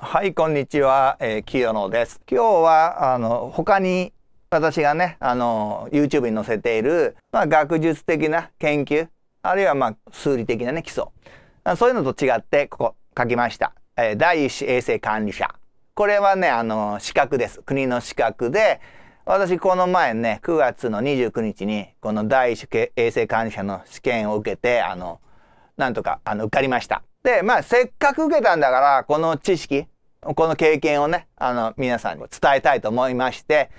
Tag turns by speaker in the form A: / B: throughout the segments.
A: はい、こんにちは、えー、清野です。今日は、あの、他に私がね、あの、YouTube に載せている、まあ、学術的な研究、あるいは、まあ、数理的なね、基礎。そういうのと違って、ここ、書きました。えー、第一子衛生管理者。これはね、あの、資格です。国の資格で、私、この前ね、9月の29日に、この第一衛生管理者の試験を受けて、あの、なんとか、あの、受かりました。で、まあ、せっかく受けたんだから、この知識、この経験をね、あの、皆さんにも伝えたいと思いまして、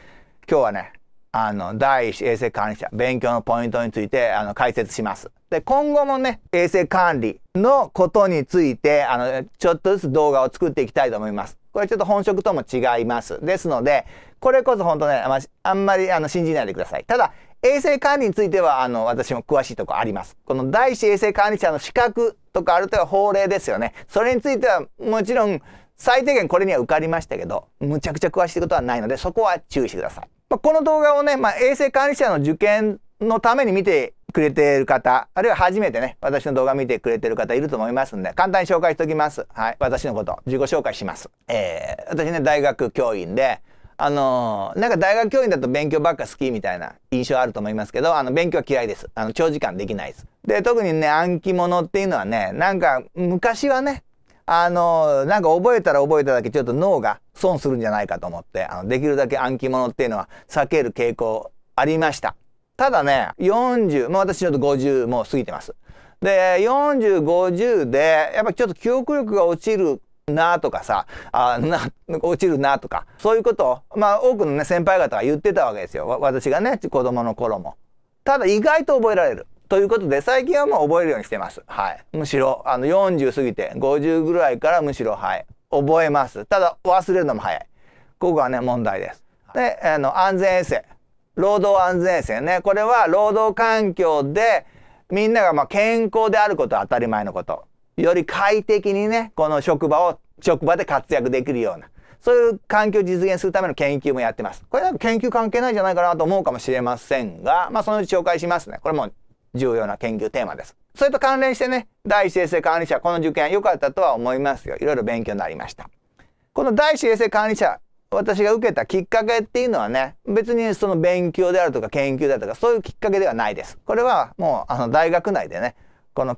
A: 今日はね、あの、第一衛生管理者、勉強のポイントについて、あの、解説します。で、今後もね、衛生管理のことについて、あの、ちょっとずつ動画を作っていきたいと思います。これちょっと本職とも違います。ですので、これこそ本当ね、あんまりあの信じないでください。ただ、衛生管理については、あの、私も詳しいとこあります。この第一衛生管理者の資格とかあるとは法令ですよね。それについてはもちろん最低限これには受かりましたけど、むちゃくちゃ詳しいことはないので、そこは注意してください。まあ、この動画をね、まあ、衛生管理者の受験のために見てくれている方、あるいは初めてね、私の動画見てくれてる方いると思いますんで、簡単に紹介しておきます。はい。私のこと、自己紹介します。えー、私ね、大学教員で、あのー、なんか大学教員だと勉強ばっか好きみたいな印象あると思いますけど、あの、勉強は嫌いです。あの、長時間できないです。で、特にね、暗記物っていうのはね、なんか昔はね、あの、なんか覚えたら覚えただけちょっと脳が損するんじゃないかと思って、あのできるだけ暗記物っていうのは避ける傾向ありました。ただね、40、もう私ちょっと50もう過ぎてます。で、40、50で、やっぱちょっと記憶力が落ちるなとかさ、あな、落ちるなとか、そういうことを、まあ多くのね、先輩方が言ってたわけですよ。私がね、子供の頃も。ただ意外と覚えられる。ということで、最近はもう覚えるようにしてます。はい。むしろ、あの、40過ぎて、50ぐらいからむしろ、はい。覚えます。ただ、忘れるのも早い。ここはね、問題です。で、あの、安全衛生。労働安全衛生ね。これは、労働環境で、みんながまあ健康であることは当たり前のこと。より快適にね、この職場を、職場で活躍できるような。そういう環境を実現するための研究もやってます。これなんか研究関係ないんじゃないかなと思うかもしれませんが、まあそのうち紹介しますね。これも重要な研究テーマです。それと関連してね、第一衛生管理者、この受験良かったとは思いますよ。いろいろ勉強になりました。この第一衛生管理者、私が受けたきっかけっていうのはね、別にその勉強であるとか研究だとかそういうきっかけではないです。これはもうあの大学内でね、この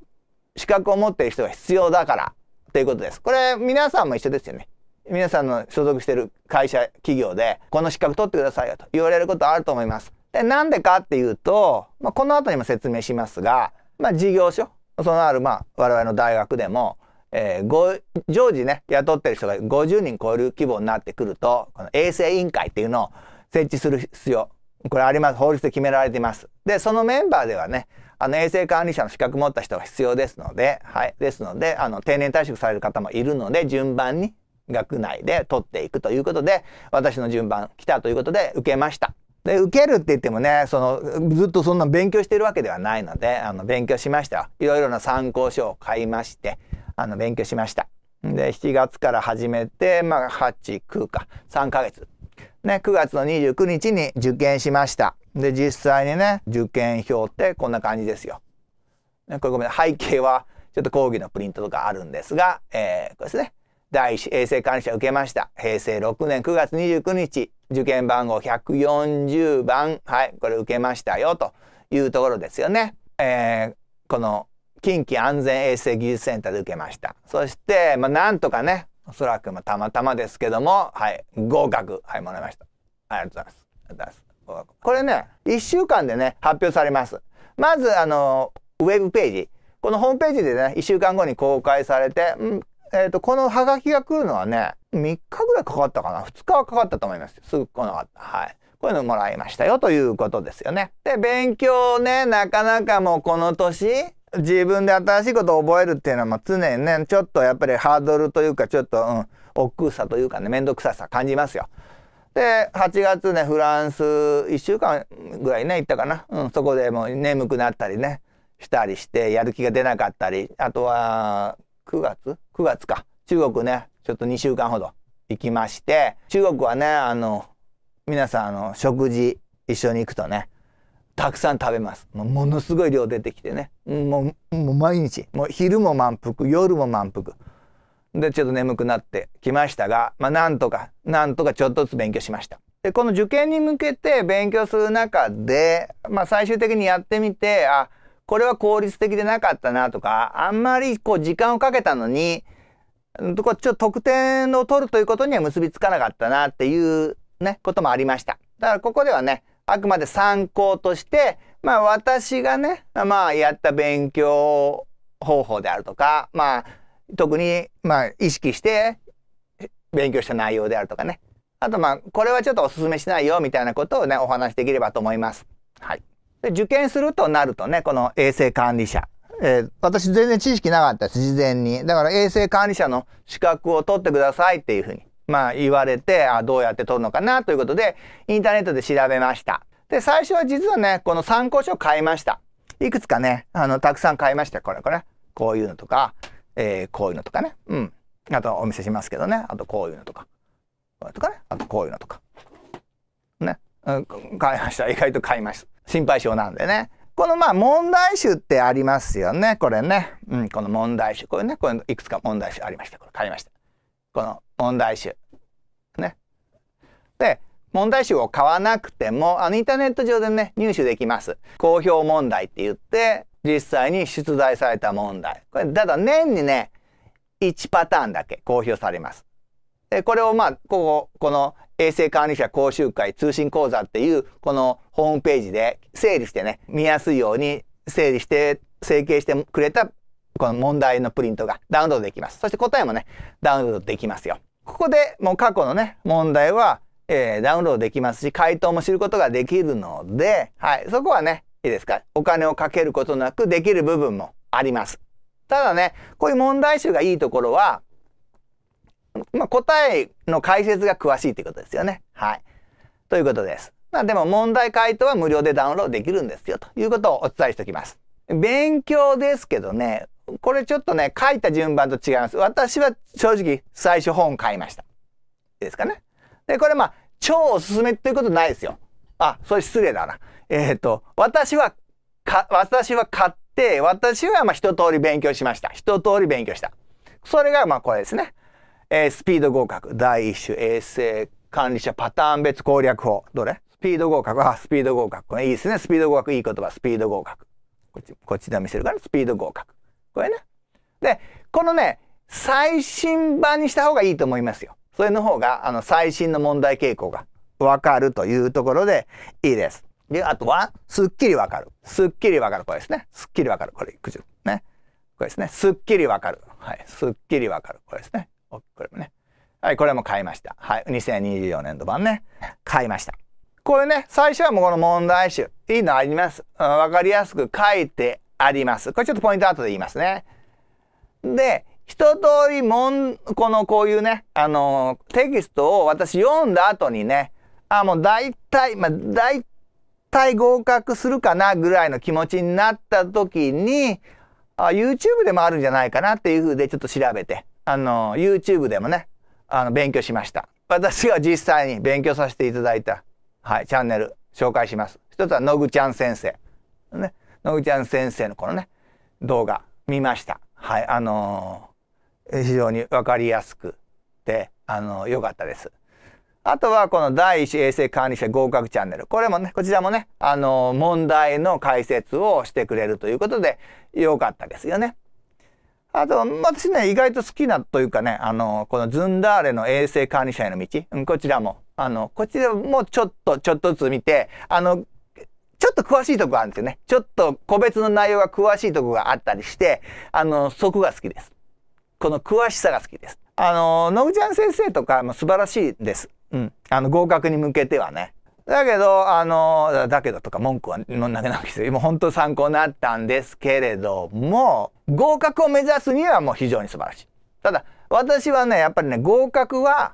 A: 資格を持っている人が必要だからということです。これ皆さんも一緒ですよね。皆さんの所属している会社、企業で、この資格取ってくださいよと言われることあると思います。で、なんでかっていうと、まあ、この後にも説明しますが、まあ、事業所、そのある、まあ、我々の大学でも、えー、常時ね、雇ってる人が50人超える規模になってくると、この衛生委員会っていうのを設置する必要、これあります。法律で決められています。で、そのメンバーではね、あの衛生管理者の資格持った人が必要ですので、はい。ですので、あの、定年退職される方もいるので、順番に学内で取っていくということで、私の順番来たということで受けました。で受けるって言ってもねそのずっとそんな勉強してるわけではないのであの勉強しましたいろいろな参考書を買いましてあの勉強しましたで7月から始めて、まあ、89か3ヶ月、ね、9月の29日に受験しましたで実際にね受験票ってこんな感じですよ。ね、これごめん背景はちょっと講義のプリントとかあるんですが、えー、これですね第一衛生管理者受けました。平成6年9月29日、受験番号140番、はい、これ受けましたよというところですよね。えー、この近畿安全衛生技術センターで受けました。そして、まあ、なんとかね、おそらくまたまたまですけども、はい、合格、はい、もらいました。ありがとうございます。ありがとうございます。合格これね、1週間でね、発表されます。まず、あの、ウェブページ。このホームページでね、1週間後に公開されて、うん、えっ、ー、と、このハガキが来るのはね、3日ぐらいかかったかな。2日はかかったと思います。すぐ来なかった。はい。こういうのもらいましたよということですよね。で、勉強ね、なかなかもうこの年、自分で新しいことを覚えるっていうのはもう常にね、ちょっとやっぱりハードルというか、ちょっと、うん、億劫さというかね、めんどくささ感じますよ。で、8月ね、フランス1週間ぐらいね、行ったかな。うん、そこでもう眠くなったりね、したりして、やる気が出なかったり、あとは、9月 ?9 月か。中国ね、ちょっと2週間ほど行きまして、中国はね、あの、皆さん、あの、食事一緒に行くとね、たくさん食べます。もものすごい量出てきてね。もう、もう毎日。もう昼も満腹、夜も満腹。で、ちょっと眠くなってきましたが、まあ、なんとか、なんとかちょっとずつ勉強しました。で、この受験に向けて勉強する中で、まあ、最終的にやってみて、あ、これは効率的でなかったなとか、あんまりこう時間をかけたのに、ちょっと得点を取るということには結びつかなかったなっていうね、こともありました。だからここではね、あくまで参考として、まあ私がね、まあやった勉強方法であるとか、まあ特にまあ意識して勉強した内容であるとかね。あとまあこれはちょっとお勧めしないよみたいなことをね、お話しできればと思います。はい。で、受験するとなるとね、この衛生管理者。えー、私全然知識なかったです、事前に。だから衛生管理者の資格を取ってくださいっていうふうに、まあ言われて、あ、どうやって取るのかなということで、インターネットで調べました。で、最初は実はね、この参考書を買いました。いくつかね、あの、たくさん買いました。これ、これ。こういうのとか、えー、こういうのとかね。うん。あとお見せしますけどね。あとこういうのとか。とかね。あとこういうのとか。ね。うん、買いました。意外と買いました。心配性なんでね。このまあ問題集ってありますよね。これね。うん、この問題集。これね、これいくつか問題集ありました。これ買いました。この問題集。ね。で、問題集を買わなくても、あのインターネット上でね、入手できます。公表問題って言って、実際に出題された問題。これ、ただ年にね、1パターンだけ公表されます。で、これをまあ、ここ、この衛生管理者講習会通信講座っていうこのホームページで整理してね、見やすいように整理して、整形してくれたこの問題のプリントがダウンロードできます。そして答えもね、ダウンロードできますよ。ここでもう過去のね、問題は、えー、ダウンロードできますし、回答も知ることができるので、はい、そこはね、いいですかお金をかけることなくできる部分もあります。ただね、こういう問題集がいいところは、まあ、答えの解説が詳しいということですよね。はい。ということです。まあ、でも問題回答は無料でダウンロードできるんですよということをお伝えしておきます。勉強ですけどね、これちょっとね、書いた順番と違います。私は正直最初本買いました。ですかね。で、これまあ、超おすすめということないですよ。あ、それ失礼だな。えっ、ー、と、私は、か、私は買って、私はまあ一通り勉強しました。一通り勉強した。それがまあこれですね。えー、スピード合格第1種衛生管理者パターン別攻略法。どれスピード合格。あ、スピード合格。これいいですね。スピード合格。いい言葉。スピード合格。こっち、こっちで見せるから、スピード合格。これね。で、このね、最新版にした方がいいと思いますよ。それの方が、あの、最新の問題傾向がわかるというところでいいです。で、あとは、すっきりわかる。すっきりわかる。これですね。すっきりわかる。これ、くじゅ。ね。これですね。すっきりわかる。はい。すっきりわかる。これですね。これもね。はい、これも買いました。はい、2024年度版ね。買いました。これね、最初はもうこの問題集。いいのあります。わ、かりやすく書いてあります。これちょっとポイント後で言いますね。で、一通りもん、このこういうね、あのー、テキストを私読んだ後にね、あ、もう大体、まあ大体合格するかなぐらいの気持ちになった時に、あ YouTube でもあるんじゃないかなっていうふうでちょっと調べて、あの、YouTube でもね、あの、勉強しました。私が実際に勉強させていただいた、はい、チャンネル紹介します。一つは、のぐちゃん先生。ね、のぐちゃん先生のこのね、動画見ました。はい、あのー、非常にわかりやすくて、あのー、よかったです。あとはこの第一衛生管理者合格チャンネル。これもね、こちらもね、あのー、問題の解説をしてくれるということで、よかったですよね。あと、私ね、意外と好きなというかね、あの、このズンダーレの衛生管理者への道、うん、こちらも、あの、こちらもちょっと、ちょっとずつ見て、あの、ちょっと詳しいとこがあるんですよね。ちょっと個別の内容が詳しいとこがあったりして、あの、そこが好きです。この詳しさが好きです。あの、ノ口ちゃん先生とかも素晴らしいです。うん。あの、合格に向けてはね。だけど、あの、だけどとか文句は投げなくて、今本当参考になったんですけれども、合格を目指すにはもう非常に素晴らしい。ただ、私はね、やっぱりね、合格は、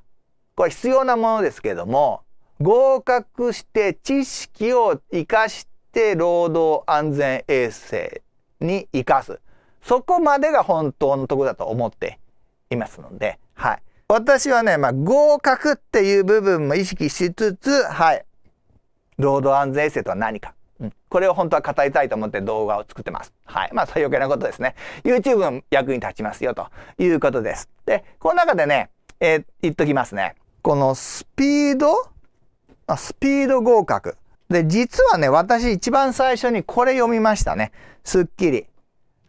A: これ必要なものですけども、合格して知識を活かして労働安全衛生に活かす。そこまでが本当のところだと思っていますので、はい。私はね、まあ、合格っていう部分も意識しつつ、はい。労働安全衛生とは何か。うん、これを本当は語りたいと思って動画を作ってます。はい。まあ、そういう余計なことですね。YouTube の役に立ちますよ、ということです。で、この中でね、えー、言っときますね。このスピード、あスピード合格。で、実はね、私一番最初にこれ読みましたね。スッキリ。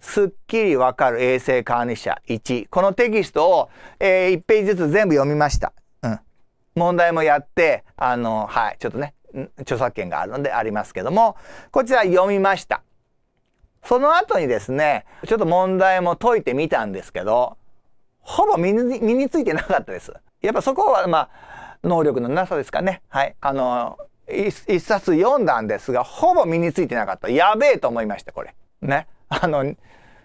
A: すっきりわかる衛生管理者1。このテキストを、えー、1ページずつ全部読みました。うん。問題もやって、あの、はい、ちょっとね、著作権があるのでありますけども、こちら読みました。その後にですね、ちょっと問題も解いてみたんですけど、ほぼ身についてなかったです。やっぱそこは、まあ、能力のなさですかね。はい。あの、一冊読んだんですが、ほぼ身についてなかった。やべえと思いました、これ。ね。あの、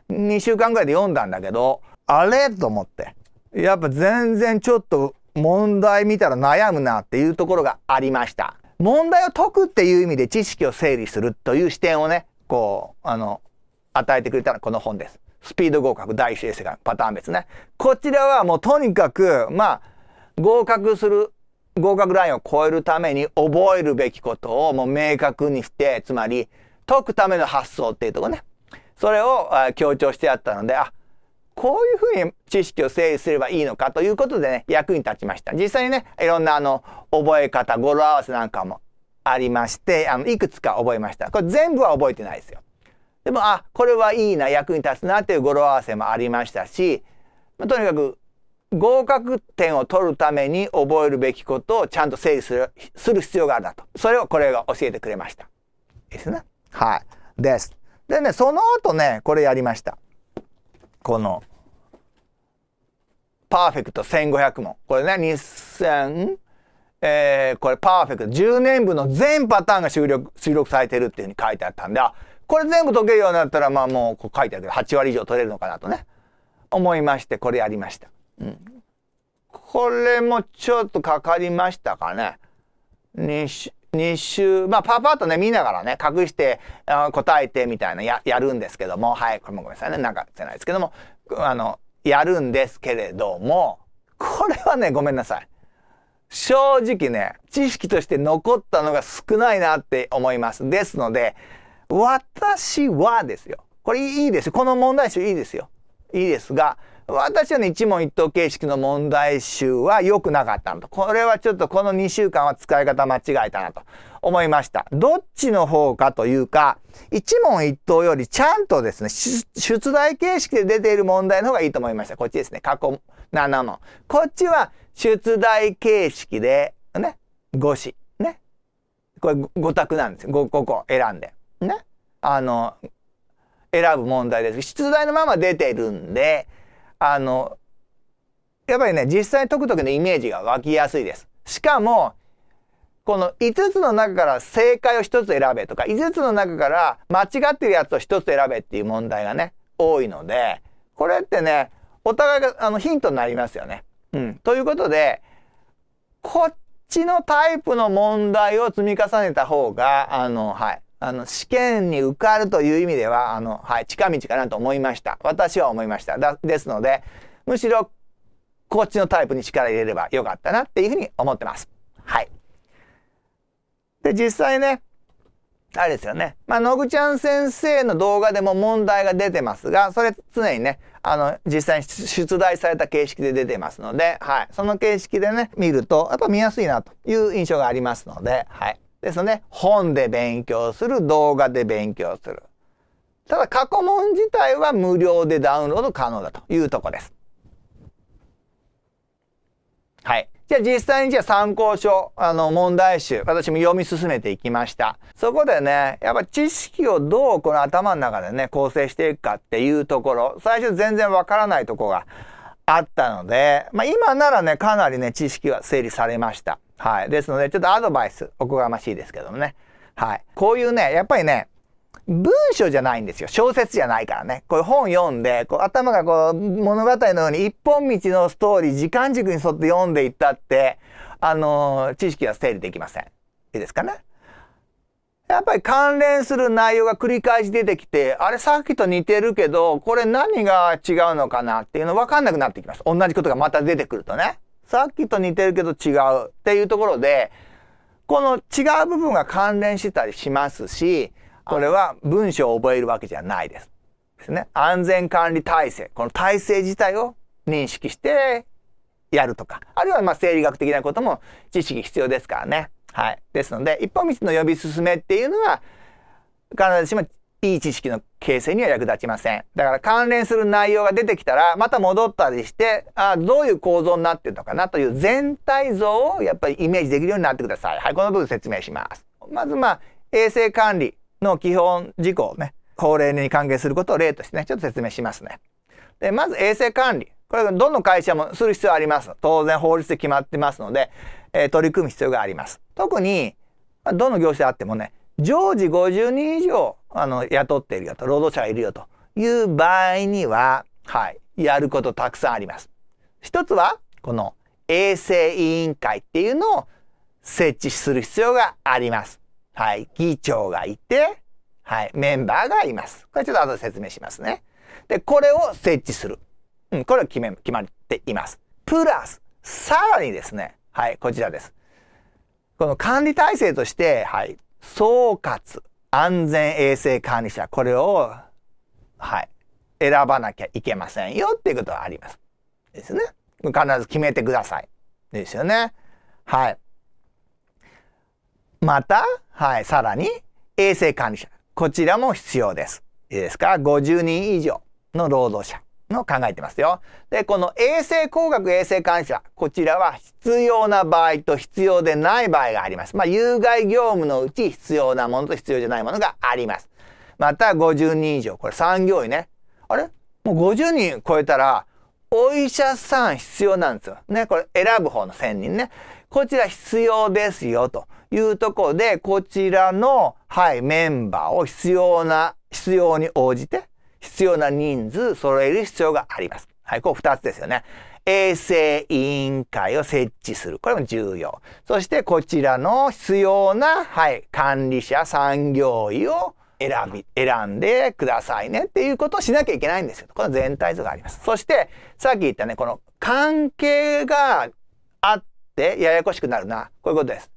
A: 2週間ぐらいで読んだんだけど、あれと思って。やっぱ全然ちょっと問題見たら悩むなっていうところがありました。問題を解くっていう意味で知識を整理するという視点をね、こう、あの、与えてくれたのはこの本です。スピード合格、第一衛星がパターン別ね。こちらはもうとにかく、まあ、合格する、合格ラインを超えるために覚えるべきことをもう明確にして、つまり解くための発想っていうとこね。それを強調してやったので、あ、こういうふうに知識を整理すればいいのかということでね、役に立ちました。実際にね、いろんなあの、覚え方、語呂合わせなんかもありまして、あの、いくつか覚えました。これ全部は覚えてないですよ。でも、あ、これはいいな、役に立つなっていう語呂合わせもありましたし、まあ、とにかく、合格点を取るために覚えるべきことをちゃんと整理する、する必要があるなと。それをこれが教えてくれました。ですね。はい。です。でね、その後ね、これやりました。この、パーフェクト1500問。これね、2000、えー、これパーフェクト。10年分の全パターンが収録、収録されてるっていうふうに書いてあったんで、あ、これ全部解けるようになったら、まあもうこう書いてあるけど、8割以上取れるのかなとね、思いまして、これやりました。うん。これもちょっとかかりましたかね。2週、二週、まあパーパーとね、見ながらね、隠して、あ答えてみたいなや、やるんですけども、はい、これもごめんなさいね、なんかじゃないですけども、あの、やるんですけれども、これはね、ごめんなさい。正直ね、知識として残ったのが少ないなって思います。ですので、私はですよ。これいいですよ。この問題集いいですよ。いいですが、私はね、一問一答形式の問題集は良くなかったのと。これはちょっとこの2週間は使い方間違えたなと思いました。どっちの方かというか、一問一答よりちゃんとですね、出題形式で出ている問題の方がいいと思いました。こっちですね。過去7問。こっちは出題形式で、ね、5子。ね。これ5択なんですよ。5, 5個選んで。ね。あの、選ぶ問題です。出題のまま出てるんで、あのやっぱりね実際解く時のイメージが湧きやすいです。しかもこの5つの中から正解を1つ選べとか5つの中から間違ってるやつを1つ選べっていう問題がね多いのでこれってねお互いがあのヒントになりますよね。うん、ということでこっちのタイプの問題を積み重ねた方があのはいあの、試験に受かるという意味では、あの、はい、近道かなと思いました。私は思いました。だですので、むしろ、こっちのタイプに力入れればよかったなっていうふうに思ってます。はい。で、実際ね、あれですよね。まあ、のぐちゃん先生の動画でも問題が出てますが、それ常にね、あの、実際に出題された形式で出てますので、はい。その形式でね、見ると、やっぱ見やすいなという印象がありますので、はい。ですね。本で勉強する、動画で勉強する。ただ過去問自体は無料でダウンロード可能だというとこです。はい。じゃあ実際にじゃあ参考書、あの問題集、私も読み進めていきました。そこでね、やっぱ知識をどうこの頭の中でね、構成していくかっていうところ、最初全然わからないとこがあったので、まあ今ならね、かなりね、知識は整理されました。はい。ですので、ちょっとアドバイス、おこがましいですけどもね。はい。こういうね、やっぱりね、文章じゃないんですよ。小説じゃないからね。こういう本読んで、こう頭がこう物語のように一本道のストーリー、時間軸に沿って読んでいったって、あのー、知識は整理できません。いいですかね。やっぱり関連する内容が繰り返し出てきて、あれさっきと似てるけど、これ何が違うのかなっていうの分かんなくなってきます。同じことがまた出てくるとね。さっきと似てるけど違うっていうところで、この違う部分が関連してたりしますし、これは文章を覚えるわけじゃないです。ですね。安全管理体制。この体制自体を認識してやるとか。あるいはま生理学的なことも知識必要ですからね。はい。ですので、一本道の呼び進めっていうのは、必ずしもいい知識の形成には役立ちません。だから関連する内容が出てきたら、また戻ったりして、あどういう構造になってるのかなという全体像をやっぱりイメージできるようになってください。はい、この部分説明します。まずまあ、衛生管理の基本事項ね、法令に関係することを例としてね、ちょっと説明しますね。で、まず衛生管理。これどの会社もする必要あります。当然法律で決まってますので、えー、取り組む必要があります。特に、どの業種であってもね、常時50人以上あの雇っているよと労働者がいるよという場合には、はい、やることたくさんあります。一つはこの衛生委員会っていうのを設置する必要があります。はい、議長がいて、はい、メンバーがいます。これちょっと後で説明しますね。で、これを設置する。うん、これは決め、決まっています。プラス、さらにですね、はい、こちらです。この管理体制として、はい、総括、安全衛生管理者、これを、はい、選ばなきゃいけませんよっていうことはあります。ですね。必ず決めてください。ですよね。はい。また、はい、さらに、衛生管理者。こちらも必要です。いいですか ?50 人以上の労働者。の考えてますよ。で、この衛生工学衛生監視は、こちらは必要な場合と必要でない場合があります。まあ、有害業務のうち必要なものと必要じゃないものがあります。また、50人以上。これ産業医ね。あれもう50人超えたら、お医者さん必要なんですよ。ね、これ選ぶ方の1000人ね。こちら必要ですよというとこで、こちらの、はい、メンバーを必要な、必要に応じて必要な人数揃える必要があります。はい、こう2つですよね。衛生委員会を設置する。これも重要。そしてこちらの必要な、はい、管理者、産業医を選び、選んでくださいねっていうことをしなきゃいけないんですよ。この全体図があります。そして、さっき言ったね、この関係があってややこしくなるな。こういうことです。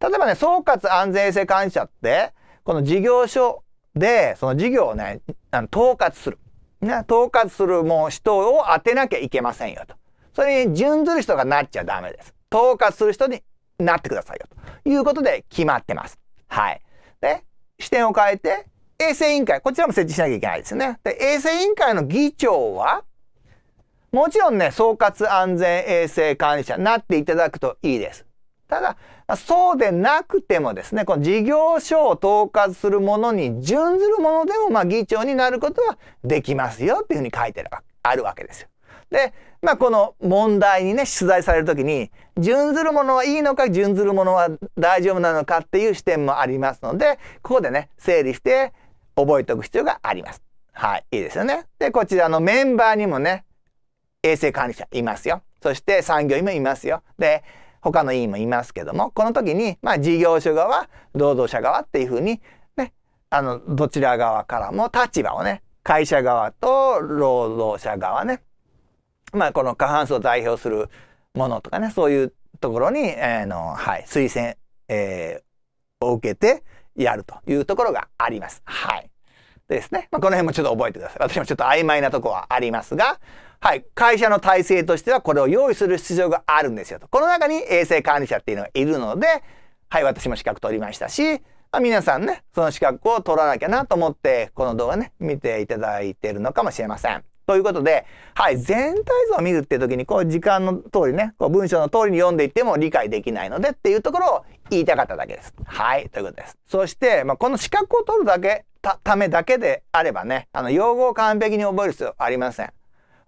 A: 例えばね、総括安全衛生管理者って、この事業所で、その事業をね、あの統括する。ね、統括するもう人を当てなきゃいけませんよと。それに準ずる人がなっちゃダメです。統括する人になってくださいよ。ということで決まってます。はい。で、視点を変えて、衛生委員会、こちらも設置しなきゃいけないですね。で、衛生委員会の議長は、もちろんね、総括安全衛生管理者になっていただくといいです。ただ、そうでなくてもですね、この事業所を統括するものに準ずるものでも、まあ、議長になることはできますよっていうふうに書いてあるわけですよ。で、まあ、この問題にね、出題されるときに、準ずるものはいいのか、準ずるものは大丈夫なのかっていう視点もありますので、ここでね、整理して覚えておく必要があります。はい、いいですよね。で、こちらのメンバーにもね、衛生管理者いますよ。そして産業医もいますよ。で、他の委員もいますけども、この時に、まあ、事業所側、労働者側っていうふうに、ね、あの、どちら側からも立場をね、会社側と労働者側ね、まあ、この過半数を代表するものとかね、そういうところに、えー、の、はい、推薦、えー、を受けてやるというところがあります。はい。ですね。まあ、この辺もちょっと覚えてください。私もちょっと曖昧なとこはありますが、はい。会社の体制としてはこれを用意する必要があるんですよと。この中に衛生管理者っていうのがいるので、はい、私も資格取りましたし、まあ、皆さんね、その資格を取らなきゃなと思って、この動画ね、見ていただいているのかもしれません。ということで、はい、全体像を見るっていう時に、こう時間の通りね、こう文章の通りに読んでいっても理解できないのでっていうところを言いたかっただけです。はい、ということです。そして、まあ、この資格を取るだけたためだけであればね、あの、用語を完璧に覚える必要ありません。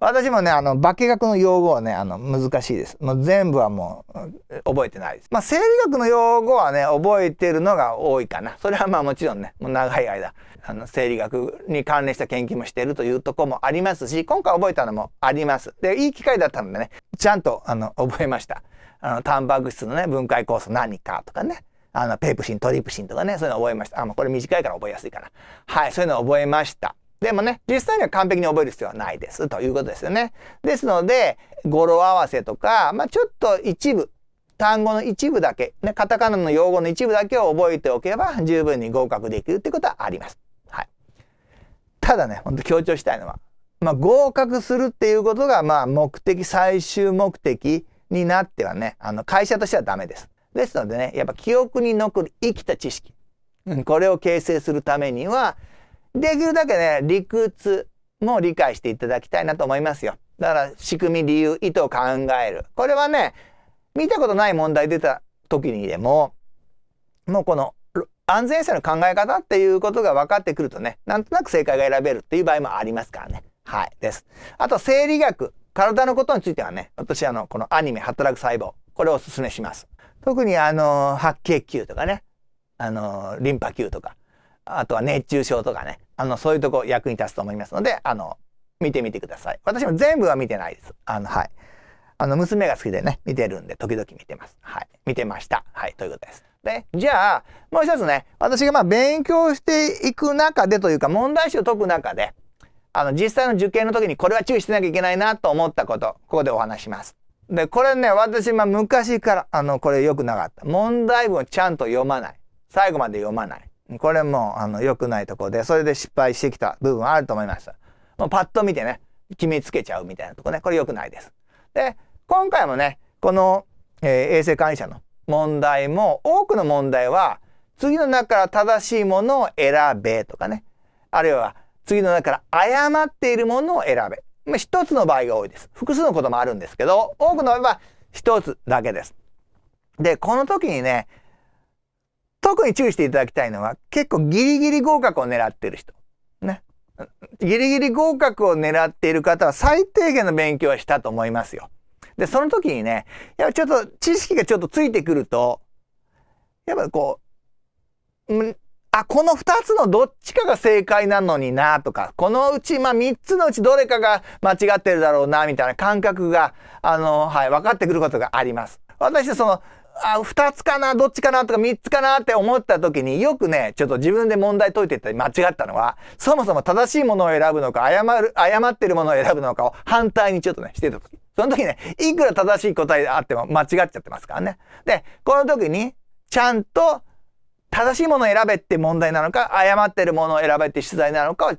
A: 私もね、あの、化学の用語はね、あの、難しいです。もう全部はもう、覚えてないです。まあ、生理学の用語はね、覚えてるのが多いかな。それはまあもちろんね、もう長い間、あの、生理学に関連した研究もしているというとこもありますし、今回覚えたのもあります。で、いい機会だったのでね、ちゃんと、あの、覚えました。あの、タンパク質のね、分解酵素何かとかね、あの、ペープシン、トリプシンとかね、そういうの覚えました。あ、もうこれ短いから覚えやすいから。はい、そういうの覚えました。でもね、実際には完璧に覚える必要はないです、ということですよね。ですので、語呂合わせとか、まあ、ちょっと一部、単語の一部だけ、ね、カタカナの用語の一部だけを覚えておけば、十分に合格できるってことはあります。はい。ただね、ほんと強調したいのは、まあ、合格するっていうことが、まあ、目的、最終目的になってはね、あの、会社としてはダメです。ですのでね、やっぱ記憶に残る生きた知識。これを形成するためには、できるだけね、理屈も理解していただきたいなと思いますよ。だから、仕組み、理由、意図を考える。これはね、見たことない問題出た時にでも、もうこの安全性の考え方っていうことが分かってくるとね、なんとなく正解が選べるっていう場合もありますからね。はい。です。あと、生理学。体のことについてはね、私あの、このアニメ、働く細胞。これをお勧めします。特にあの、白血球とかね、あの、リンパ球とか、あとは熱中症とかね、あの、そういうとこ役に立つと思いますので、あの、見てみてください。私も全部は見てないです。あの、はい。あの、娘が好きでね、見てるんで、時々見てます。はい。見てました。はい、ということです。で、じゃあ、もう一つね、私がまあ勉強していく中でというか、問題集を解く中で、あの、実際の受験の時にこれは注意しなきゃいけないなと思ったこと、ここでお話します。で、これね、私、まあ、昔から、あの、これ良くなかった。問題文をちゃんと読まない。最後まで読まない。これも、あの、良くないとこで、それで失敗してきた部分あると思いました。もうパッと見てね、決めつけちゃうみたいなとこね、これ良くないです。で、今回もね、この、えー、衛生管理者の問題も、多くの問題は、次の中から正しいものを選べとかね、あるいは次の中から誤っているものを選べ。まあ、一つの場合が多いです。複数のこともあるんですけど、多くの場合は一つだけです。で、この時にね、特に注意していただきたいのは、結構ギリギリ合格を狙ってる人。ね。ギリギリ合格を狙っている方は最低限の勉強はしたと思いますよ。で、その時にね、やっぱちょっと知識がちょっとついてくると、やっぱこう、あ、この2つのどっちかが正解なのになとか、このうち、まあ3つのうちどれかが間違ってるだろうなみたいな感覚が、あの、はい、分かってくることがあります。私、その、あ、2つかな、どっちかなとか3つかなって思った時によくね、ちょっと自分で問題解いていったり間違ったのは、そもそも正しいものを選ぶのか、誤る、誤ってるものを選ぶのかを反対にちょっとね、してた時。その時ね、いくら正しい答えであっても間違っちゃってますからね。で、この時に、ちゃんと正しいものを選べって問題なのか、誤ってるものを選べって取材なのかを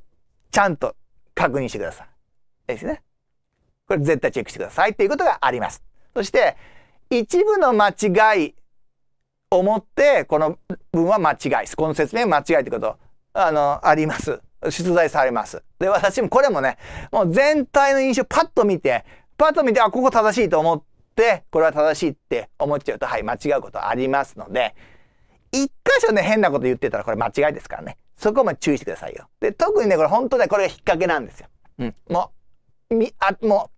A: ちゃんと確認してください。ですね。これ絶対チェックしてくださいっていうことがあります。そして、一部の間違いをもって、この文は間違い。この説明は間違いってこと、あの、あります。出題されます。で、私もこれもね、もう全体の印象パッと見て、パッと見て、あ、ここ正しいと思って、これは正しいって思っちゃうと、はい、間違うことありますので、一箇所ね、変なこと言ってたらこれ間違いですからね。そこも注意してくださいよ。で、特にね、これ本当ね、これが引っ掛けなんですよ。うん。もう、み、あ、も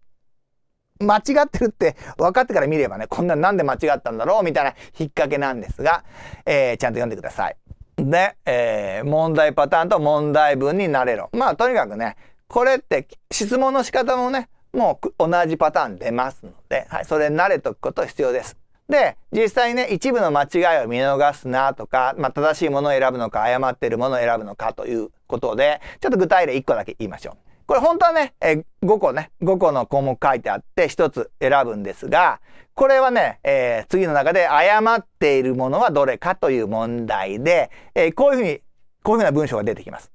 A: う、間違ってるって分かってから見ればね、こんななんで間違ったんだろうみたいな引っ掛けなんですが、えー、ちゃんと読んでください。で、えー、問題パターンと問題文になれろ。まあ、とにかくね、これって質問の仕方もね、もう同じパターン出ますので、はい、それ慣れとくこと必要です。で、実際ね、一部の間違いを見逃すなとか、まあ、正しいものを選ぶのか、誤っているものを選ぶのかということで、ちょっと具体例1個だけ言いましょう。これ本当はね、え5個ね、5個の項目書いてあって1つ選ぶんですが、これはね、えー、次の中で誤っているものはどれかという問題で、えー、こういうふうに、こういうふうな文章が出てきます。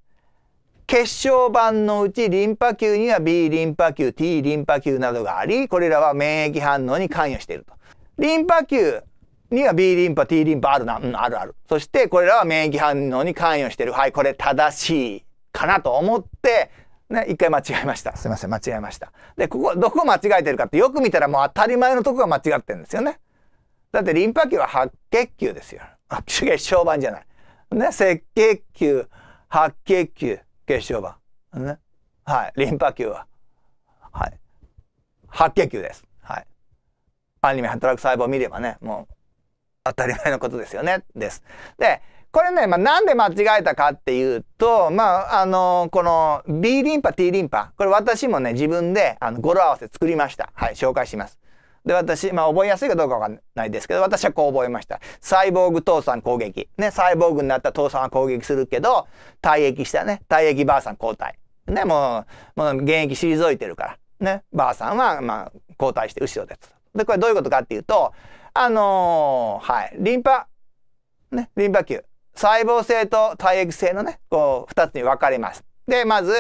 A: 血小板のうちリンパ球には B リンパ球、T リンパ球などがあり、これらは免疫反応に関与していると。リンパ球には B リンパ、T リンパあるな。うん、あるある。そしてこれらは免疫反応に関与してる。はい、これ正しいかなと思って、ね、一回間違えました。すいません、間違えました。で、ここ、どこ間違えてるかってよく見たらもう当たり前のとこが間違ってるんですよね。だってリンパ球は白血球ですよ。あ、血小板じゃない。ね、赤血球、白血球、血小板。ね。はい、リンパ球は。はい。白血球です。アニメ働く細胞を見ればね、もう当たり前のことですよね、です。で、これね、まあ、なんで間違えたかっていうと、まあ、あのこの B リンパ、T リンパ、これ私もね、自分であの語呂合わせ作りました。はい、紹介します。で、私、まあ、覚えやすいかどうかわかんないですけど、私はこう覚えました。サイボーグ倒産攻撃。ね、サイボーグになった倒産は攻撃するけど、退役したね、退役ばあさん交代。ね、もう、もう現役退いてるから。ね、ばあさんは、まあ、交代して後ろです。で、これどういうことかっていうと、あのー、はい、リンパ、ね、リンパ球。細胞性と体液性のね、こう、二つに分かれます。で、まず、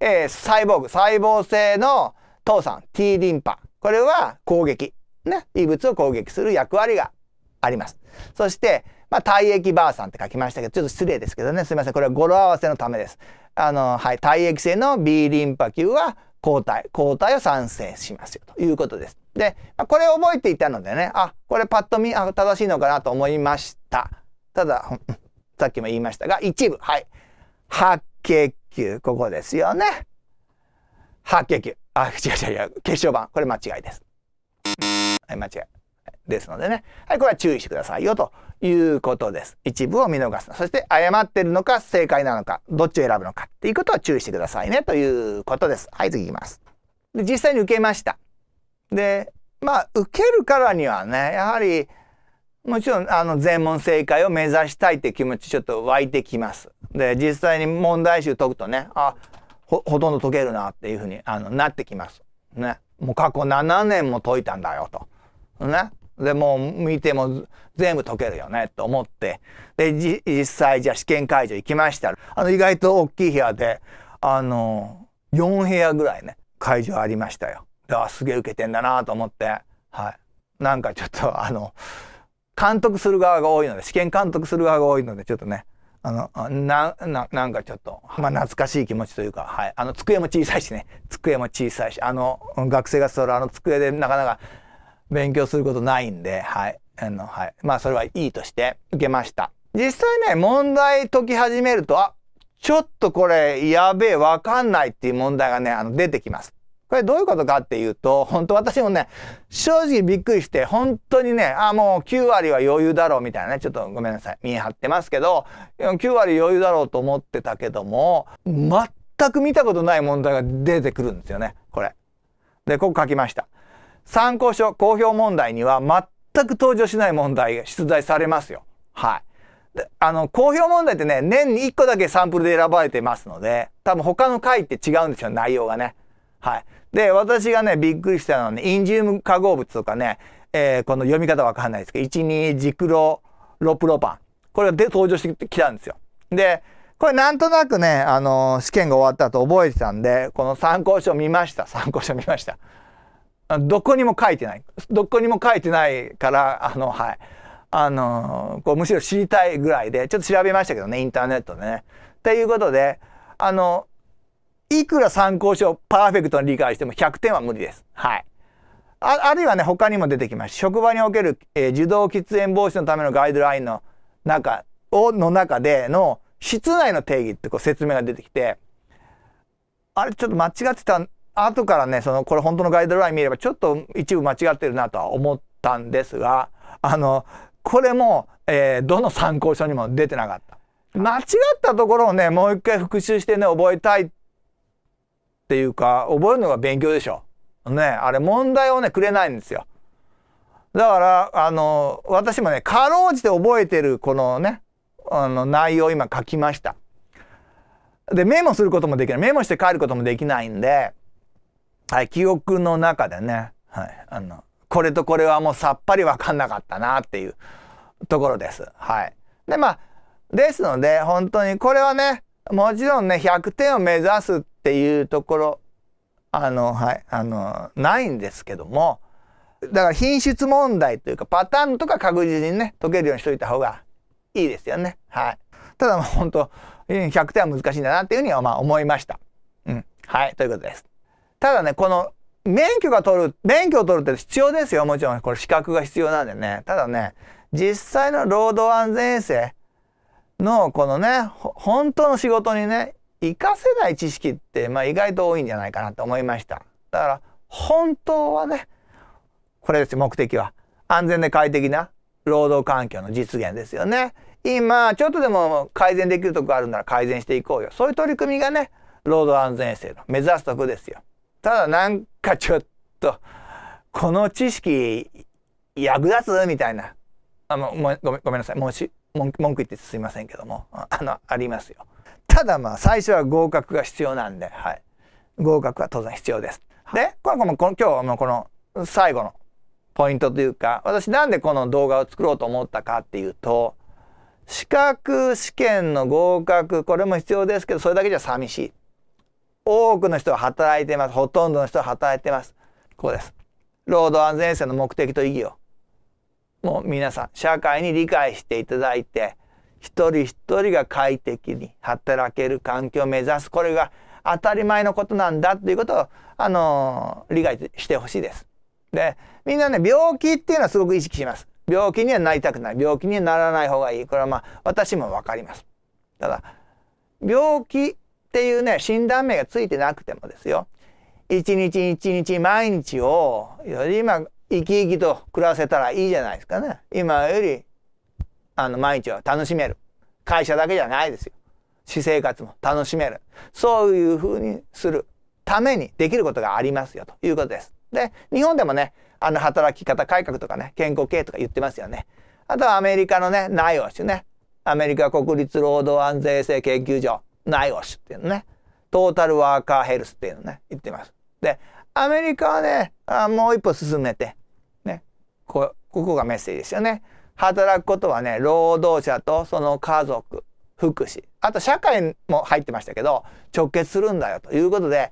A: えー、細胞具、細胞性の糖酸、T リンパ。これは攻撃。ね、異物を攻撃する役割があります。そして、まあ、体液バーさんって書きましたけど、ちょっと失礼ですけどね、すいません。これは語呂合わせのためです。あの、はい、体液性の B リンパ球は抗体、抗体を産生しますよということです。で、これ覚えていたのでね、あ、これパッと見、あ、正しいのかなと思いました。ただ、さっきも言いましたが、一部、はい。白血球、ここですよね。白血球。あ、違う違う違う。血小板。これ間違いです。はい、間違い。ですのでね、はい、これは注意してくださいよということです。一部を見逃すそして誤ってるのか正解なのか、どっちを選ぶのかっていうことは注意してくださいねということです。はい、次いきます。で、実際に受けました。で、まあ、受けるからにはね、やはり、もちろん、あの、全問正解を目指したいって気持ちちょっと湧いてきます。で、実際に問題集解くとね、あ、ほ、ほとんど解けるなっていうふうに、あの、なってきます。ね。もう過去7年も解いたんだよと。ね。で、もう見ても全部解けるよねと思って。で、実際じゃあ試験会場行きました。あの、意外と大きい部屋で、あの、4部屋ぐらいね、会場ありましたよ。で、あ、すげえ受けてんだなと思って。はい。なんかちょっとあの、監督する側が多いので、試験監督する側が多いので、ちょっとね、あの、な、な、なんかちょっと、まあ、懐かしい気持ちというか、はい。あの、机も小さいしね、机も小さいし、あの、学生が座るあの机でなかなか勉強することないんで、はい。あの、はい。まあ、それはいいとして受けました。実際ね、問題解き始めると、あ、ちょっとこれ、やべえ、わかんないっていう問題がね、あの、出てきます。これどういうことかっていうと、本当私もね、正直びっくりして、本当にね、あ、もう9割は余裕だろうみたいなね、ちょっとごめんなさい、見え張ってますけど、9割余裕だろうと思ってたけども、全く見たことない問題が出てくるんですよね、これ。で、ここ書きました。参考書公表問題には全く登場しない問題が出題されますよ。はい。であの、公表問題ってね、年に1個だけサンプルで選ばれてますので、多分他の回って違うんですよ、内容がね。はい。で、私がね、びっくりしたのはね、インジウム化合物とかね、えー、この読み方わかんないですけど、12ジクロロプロパン。これで登場してきたんですよ。で、これなんとなくね、あのー、試験が終わった後覚えてたんで、この参考書見ました。参考書見ました。どこにも書いてない。どこにも書いてないから、あの、はい。あのこうむしろ知りたいぐらいで、ちょっと調べましたけどね、インターネットでね。っていうことで、あの、いくら参考書をパーフェクトに理解しても100点は無理です。はい。ああるいはね、他にも出てきました。職場における、えー、受動喫煙防止のためのガイドラインの中、を、の中での室内の定義ってこう説明が出てきて、あれちょっと間違ってた後からね、その、これ本当のガイドライン見れば、ちょっと一部間違ってるなとは思ったんですが、あの、これも、えー、どの参考書にも出てなかった。間違ったところをね、もう一回復習してね、覚えたいっていうか、覚えるのが勉強でしょ。ね、あれ問題をね、くれないんですよ。だから、あの、私もね、かろうじて覚えてるこのね、あの内容を今書きました。で、メモすることもできない。メモして帰ることもできないんで、はい、記憶の中でね、はい、あの、これとこれはもうさっぱり分かんなかったなっていうところです。はい。で、まあ、ですので、本当にこれはね、もちろんね、100点を目指すっていうところ、あの、はい、あの、ないんですけども、だから品質問題というか、パターンとか確実にね、解けるようにしといた方がいいですよね。はい。ただ、本当100点は難しいんだなっていうふうにはまあ思いました。うん。はい、ということです。ただね、この免許が取る、免許を取るって必要ですよ。もちろん、これ資格が必要なんでね。ただね、実際の労働安全衛生のこのね、本当の仕事にね、活かせない知識って、まあ意外と多いんじゃないかなと思いました。だから、本当はね、これですよ、目的は。安全で快適な労働環境の実現ですよね。今、ちょっとでも改善できるとこあるなら改善していこうよ。そういう取り組みがね、労働安全衛生の目指すとこですよ。ただなんかちょっとこの知識役立つみたいなあのごめごめんなさいもし文句言ってすいませんけどもあのありますよ。ただまあ最初は合格が必要なんで、はい、合格は当然必要です。でここの今日のこの最後のポイントというか私なんでこの動画を作ろうと思ったかっていうと資格試験の合格これも必要ですけどそれだけじゃ寂しい。多くの人は働いています。ほとんどの人は働いています。こうです。労働安全衛生の目的と意義を、もう皆さん、社会に理解していただいて、一人一人が快適に働ける環境を目指す。これが当たり前のことなんだということを、あのー、理解してほしいです。で、みんなね、病気っていうのはすごく意識します。病気にはなりたくない。病気にはならない方がいい。これはまあ、私もわかります。ただ、病気っていうね、診断名がついてなくてもですよ。一日一日毎日を、より今、生き生きと暮らせたらいいじゃないですかね。今より、あの、毎日は楽しめる。会社だけじゃないですよ。私生活も楽しめる。そういう風にするためにできることがありますよということです。で、日本でもね、あの、働き方改革とかね、健康経営とか言ってますよね。あとはアメリカのね、内容種ね。アメリカ国立労働安全衛生研究所。ナイオシっていうのね。トータルワーカーヘルスっていうのね、言ってます。で、アメリカはね、あもう一歩進めて、ね、こ、ここがメッセージですよね。働くことはね、労働者とその家族、福祉、あと社会も入ってましたけど、直結するんだよということで、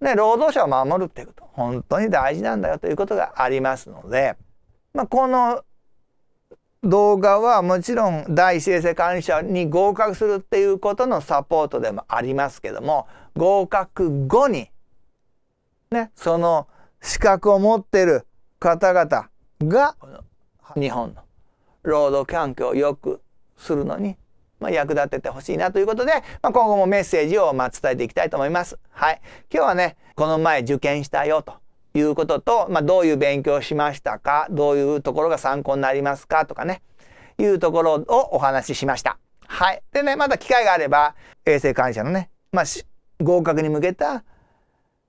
A: ね、労働者を守るっていうこと、本当に大事なんだよということがありますので、まあ、この動画はもちろん第一次衛生管理者に合格するっていうことのサポートでもありますけども合格後にねその資格を持ってる方々が日本の労働環境を良くするのに、まあ、役立ててほしいなということで、まあ、今後もメッセージをま伝えていきたいと思います。はい、今日はねこの前受験したよということと、まあ、どういう勉強をしましたか、どういうところが参考になりますかとかね、いうところをお話ししました。はい。でね、また機会があれば、衛生管理者のね、まあ、合格に向けた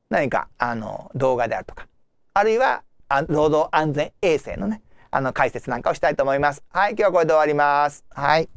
A: 何か、あの、動画であるとか、あるいは、労働安全衛生のね、あの、解説なんかをしたいと思います。はい。今日はこれで終わります。はい。